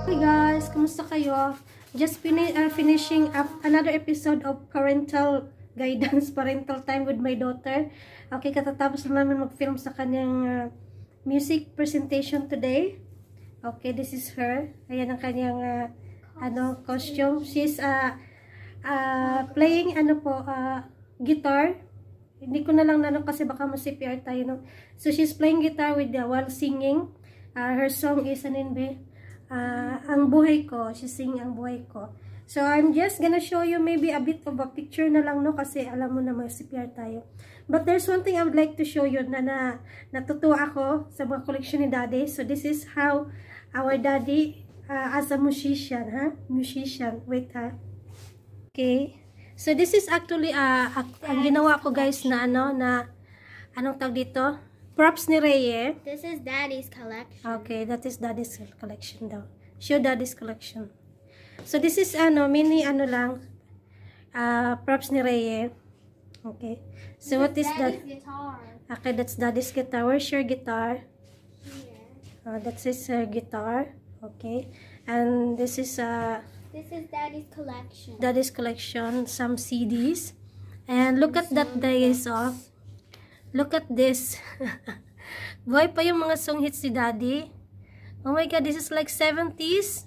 Hey guys, kumusta kayo? Just finish, uh, finishing up another episode of parental guidance, parental time with my daughter. Okay, katatapos na namin mag-film sa kanyang uh, music presentation today. Okay, this is her. Ayan ang kanyang uh, ano, costume. She's uh, uh, playing ano po, uh, guitar. Hindi ko na lang nanong kasi baka ma-CPR tayo. No? So she's playing guitar with the, while singing. Uh, her song is an Aninbe uh, ang buhay ko, sising ang buhay ko. So, I'm just gonna show you maybe a bit of a picture na lang, no? Kasi alam mo na may CPR tayo. But there's one thing I would like to show you na, na natutuwa ako sa mga collection ni Daddy. So, this is how our Daddy uh, as a musician, ha? Huh? Musician. Wait, ha? Okay. So, this is actually, uh, ang ginawa ko guys na ano, na, anong tag dito? Props ni Reye. This is daddy's collection. Okay, that is daddy's collection daw. Show daddy's collection. So, this is ano, mini ano lang. Uh, props ni Reye. Okay. So, this what is that? guitar. Okay, that's daddy's guitar. Where's your guitar? Here. Uh, ah, that's his uh, guitar. Okay. And this is a... Uh, this is daddy's collection. Daddy's collection. Some CDs. And look at that, guys. Oh. Look at this. Boy pa yung mga song hits ni Daddy. Oh my God, this is like 70s?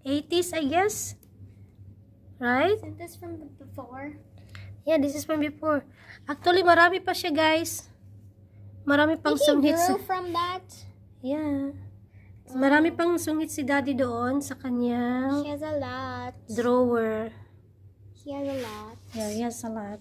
80s, I guess? Right? Isn't this from before? Yeah, this is from before. Actually, marami pa siya, guys. Marami pang Did song hits. from that? Yeah. Um, marami pang song hits si Daddy doon sa kanya. He has a lot. Drawer. He has a lot. Yeah, he has a lot.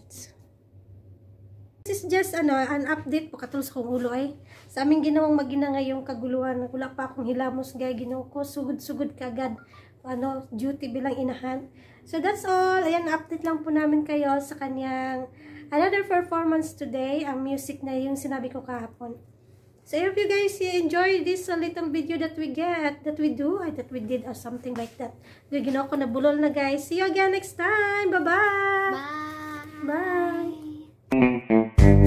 This is just ano, an update po katulos kong ulo ay. Eh. Sa aming ginawang magina ngayong kaguluhan, wala pa akong hilamos gaya ginaw ko, sugod-sugod kagad ano, duty bilang inahan. So that's all. Ayan, update lang po namin kayo sa kanyang another performance today, ang music na yung sinabi ko kahapon. So if you guys enjoy this uh, little video that we get, that we do, or that we did, or something like that. Do ko na bulol na guys. See you again next time. Bye-bye. Bye. Bye. Música uhum.